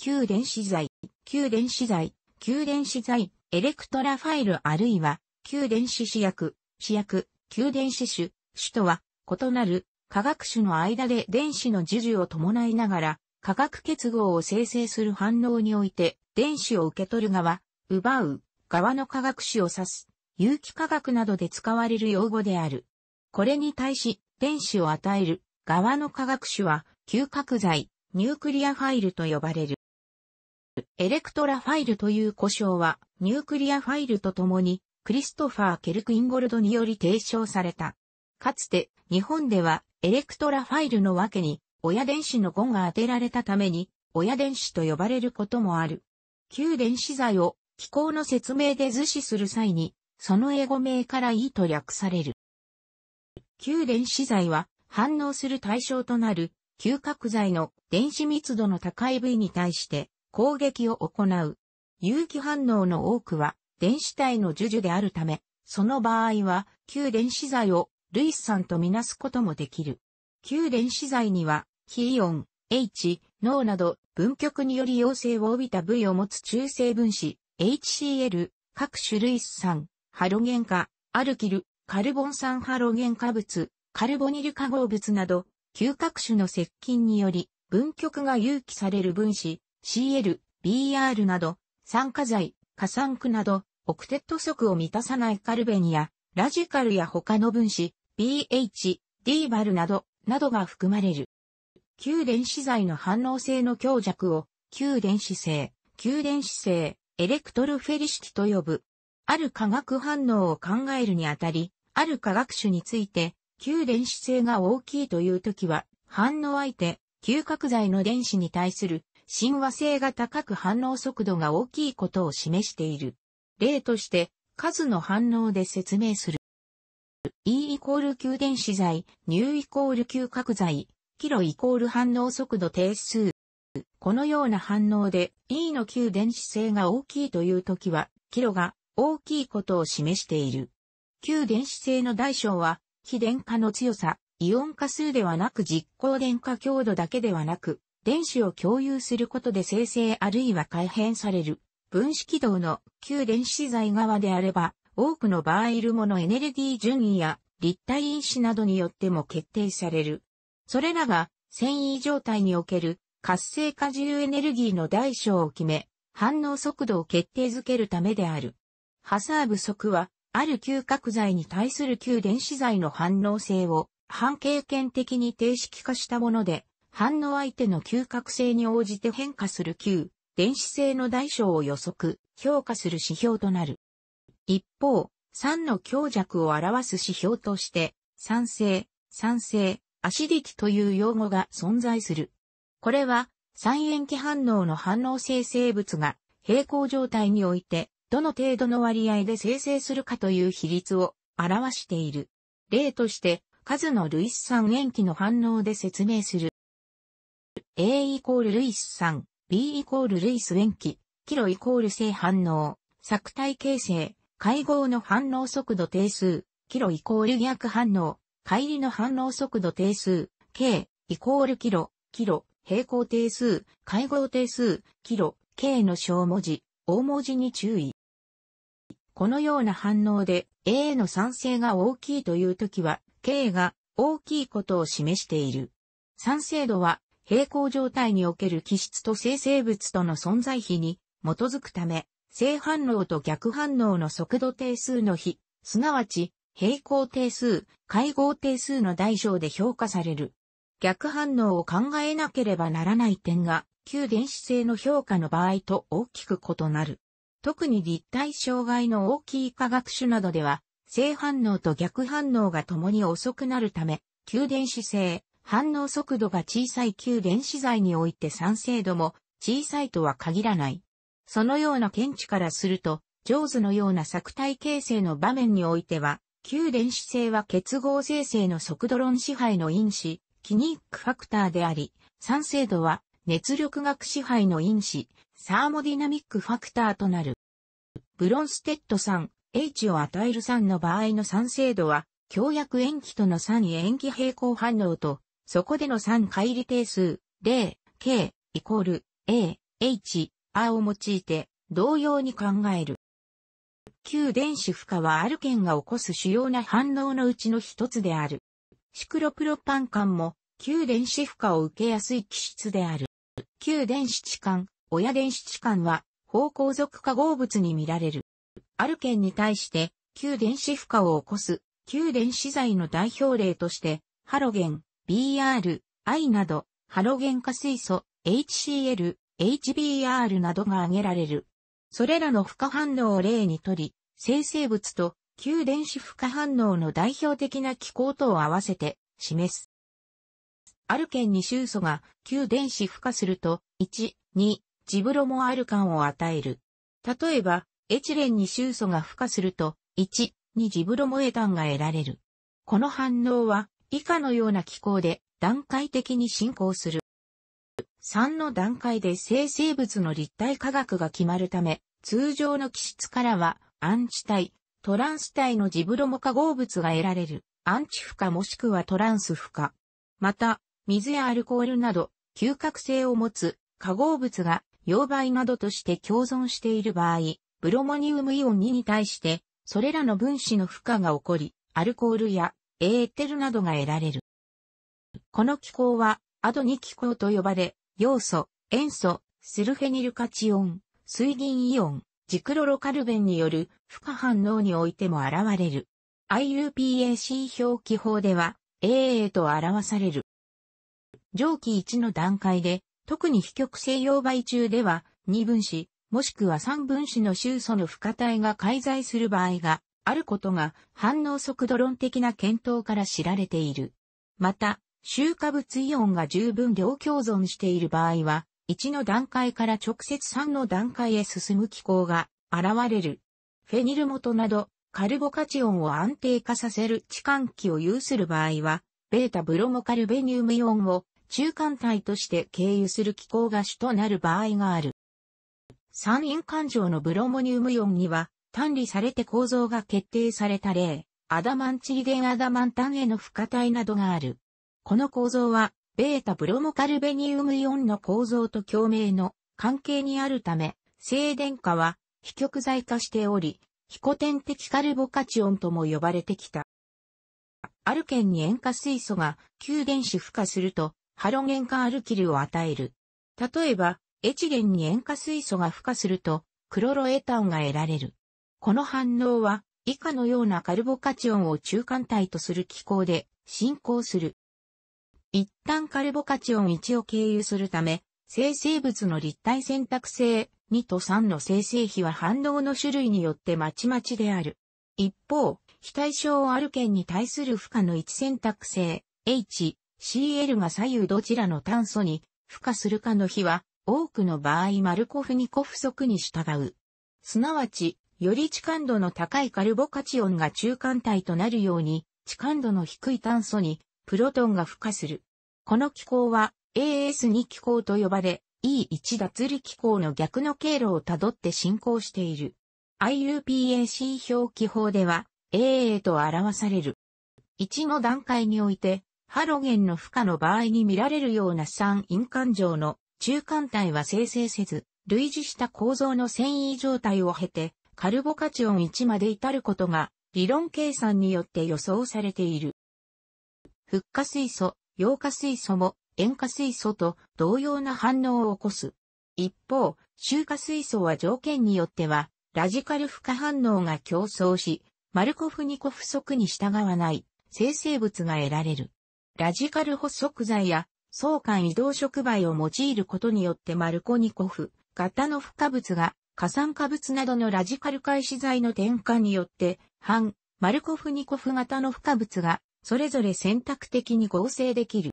旧電子材、旧電子材、旧電子材、エレクトラファイルあるいは、旧電子試薬、試薬、旧電子種、種とは、異なる、化学種の間で電子の授受を伴いながら、化学結合を生成する反応において、電子を受け取る側、奪う、側の化学種を指す、有機化学などで使われる用語である。これに対し、電子を与える、側の化学種は、嗅覚剤、ニュークリアファイルと呼ばれる。エレクトラファイルという呼称は、ニュークリアファイルと共に、クリストファー・ケルク・インゴルドにより提唱された。かつて、日本では、エレクトラファイルのわけに、親電子の語が当てられたために、親電子と呼ばれることもある。旧電子材を、機構の説明で図示する際に、その英語名からい、E と略される。旧電子材は、反応する対象となる、嗅覚剤の電子密度の高い部位に対して、攻撃を行う。有機反応の多くは電子体の授受であるため、その場合は旧電子剤をルイス酸とみなすこともできる。旧電子剤には、キイオン、H、脳など分極により陽性を帯びた部位を持つ中性分子、HCl、各種類酸、ハロゲン化、アルキル、カルボン酸ハロゲン化物、カルボニル化合物など、旧各種の接近により、分極が有機される分子、CL、BR など、酸化剤、過酸区など、オクテット則を満たさないカルベニア、ラジカルや他の分子、BH、D バルなど、などが含まれる。旧電子剤の反応性の強弱を、旧電子性、旧電子性、エレクトルフェリ式と呼ぶ。ある化学反応を考えるにあたり、ある化学種について、旧電子性が大きいという時は、反応相手、嗅覚剤の電子に対する親和性が高く反応速度が大きいことを示している。例として、数の反応で説明する。E イコール急電子剤、乳イコール急角剤、キロイコール反応速度定数。このような反応で E の急電子性が大きいというときは、キロが大きいことを示している。急電子性の大小は、非電化の強さ、イオン化数ではなく実行電化強度だけではなく、電子を共有することで生成あるいは改変される。分子軌道の旧電子材側であれば、多くの場合いるものエネルギー順位や立体因子などによっても決定される。それらが繊維状態における活性化自由エネルギーの大小を決め、反応速度を決定づけるためである。ハサーブ速は、ある嗅覚剤に対する旧電子剤の反応性を半経験的に定式化したもので、反応相手の嗅覚性に応じて変化する球、電子性の大小を予測、評価する指標となる。一方、酸の強弱を表す指標として、酸性、酸性、アシディティという用語が存在する。これは、酸塩基反応の反応生成物が平行状態において、どの程度の割合で生成するかという比率を表している。例として、数の類子酸塩基の反応で説明する。A イコールルイス酸、B イコールルイス塩基、キロイコール正反応、作体形成、会合の反応速度定数、キロイコール逆反応、乖離の反応速度定数、K イコールキロ、キロ、平行定数、会合定数、キロ、K の小文字、大文字に注意。このような反応で A の酸性が大きいという時は、K が大きいことを示している。酸性度は平行状態における気質と生成物との存在比に基づくため、正反応と逆反応の速度定数の比、すなわち、平行定数、会合定数の大小で評価される。逆反応を考えなければならない点が、旧電子性の評価の場合と大きく異なる。特に立体障害の大きい科学種などでは、正反応と逆反応が共に遅くなるため、給電子性、反応速度が小さい旧電子材において酸性度も小さいとは限らない。そのような見地からすると、ジョーズのような作体形成の場面においては、旧電子性は結合生成の速度論支配の因子、キニックファクターであり、酸性度は熱力学支配の因子、サーモディナミックファクターとなる。ブロンステッド酸、H を与える酸の場合の酸性度は、強薬塩基との酸塩基平衡反応とそこでの3回理定数、0、k、イコール、a、h、r を用いて、同様に考える。旧電子負荷はアルケンが起こす主要な反応のうちの一つである。シクロプロパン管も旧電子負荷を受けやすい気質である。旧電子置換、親電子置換は方向属化合物に見られる。アルケンに対して旧電子負荷を起こす旧電子剤の代表例としてハロゲン、BR、I など、ハロゲン化水素、HCl、HBr などが挙げられる。それらの負荷反応を例にとり、生成物と旧電子負荷反応の代表的な機構とを合わせて示す。アルケンに臭素が旧電子負荷すると、1、2、ジブロモアルカンを与える。例えば、エチレンに臭素が負荷すると、1、2ジブロモエタンが得られる。この反応は以下のような機構で段階的に進行する。3の段階で生成物の立体化学が決まるため、通常の基質からは、アンチ体、トランス体のジブロモ化合物が得られる、アンチ負荷もしくはトランス負荷。また、水やアルコールなど、嗅覚性を持つ化合物が、溶媒などとして共存している場合、ブロモニウムイオン2に対して、それらの分子の負荷が起こり、アルコールやエーテルなどが得られる。この気候は、アドニ気候と呼ばれ、要素、塩素、スルフェニルカチオン、水銀イオン、ジクロロカルベンによる負荷反応においても現れる。IUPAC 表記法では、AA と表される。上記1の段階で、特に非極性溶媒中では、2分子、もしくは3分子の臭素の負荷体が介在する場合があることが反応速度論的な検討から知られている。また、周化物イオンが十分量共存している場合は、1の段階から直接3の段階へ進む機構が現れる。フェニル元など、カルボカチオンを安定化させる置換器を有する場合は、ベータブロモカルベニウムイオンを中間体として経由する機構が主となる場合がある。三陰環状のブロモニウムイオンには、単理されて構造が決定された例、アダマンチリゲンアダマンタンへの付加体などがある。この構造は、ベータブロモカルベニウムイオンの構造と共鳴の関係にあるため、静電化は、非極材化しており、非古典的カルボカチオンとも呼ばれてきた。アルケンに塩化水素が9電子付加すると、ハロゲン化アルキルを与える。例えば、エチゲンに塩化水素が付加すると、クロロエタンが得られる。この反応は、以下のようなカルボカチオンを中間体とする機構で進行する。一旦カルボカチオン1を経由するため、生成物の立体選択性2と3の生成比は反応の種類によってまちまちである。一方、非対称アルケンに対する負荷の1選択性 H、CL が左右どちらの炭素に負荷するかの比は、多くの場合マルコフニコ不足に従う。すなわち、より置換度の高いカルボカチオンが中間体となるように、置換度の低い炭素にプロトンが付加する。この機構は AS2 機構と呼ばれ、E1 脱離機構の逆の経路をたどって進行している。IUPAC 表記法では AA と表される。1の段階において、ハロゲンの孵化の場合に見られるような酸陰環状の中間体は生成せず、類似した構造の繊維状態を経て、カルボカチオン1まで至ることが理論計算によって予想されている。フッ化水素、溶化水素も塩化水素と同様な反応を起こす。一方、中化水素は条件によってはラジカル負荷反応が競争し、マルコフニコ不足に従わない生成物が得られる。ラジカル補足剤や相関移動触媒を用いることによってマルコニコフ型の負荷物が過酸化物などのラジカル開始剤の転換によって、反、マルコフニコフ型の付加物が、それぞれ選択的に合成できる。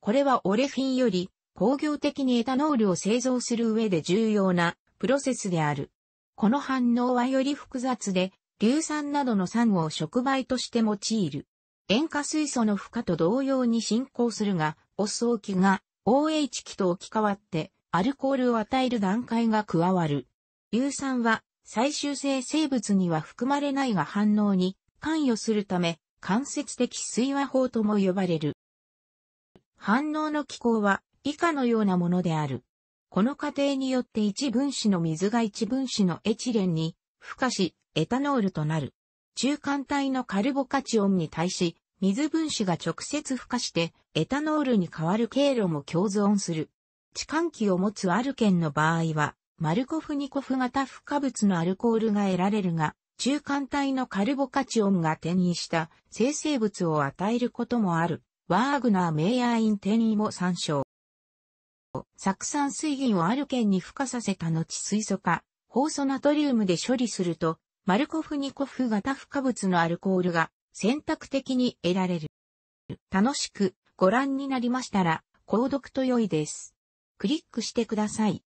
これはオレフィンより、工業的にエタノールを製造する上で重要なプロセスである。この反応はより複雑で、硫酸などの酸を触媒として用いる。塩化水素の負荷と同様に進行するが、お酢置が OH 期と置き換わってアルコールを与える段階が加わる。硫酸は最終性生物には含まれないが反応に関与するため、間接的水和法とも呼ばれる。反応の機構は以下のようなものである。この過程によって一分子の水が一分子のエチレンに孵化し、エタノールとなる。中間体のカルボカチオンに対し、水分子が直接孵化して、エタノールに変わる経路も共存する。置換期を持つある県の場合は、マルコフニコフ型付加物のアルコールが得られるが、中間体のカルボカチオンが転移した生成物を与えることもある。ワーグナー・メイヤーイン転移も参照。酢酸水銀をある県に孵化させた後水素化、放素ナトリウムで処理すると、マルコフニコフ型付加物のアルコールが選択的に得られる。楽しくご覧になりましたら、購読と良いです。クリックしてください。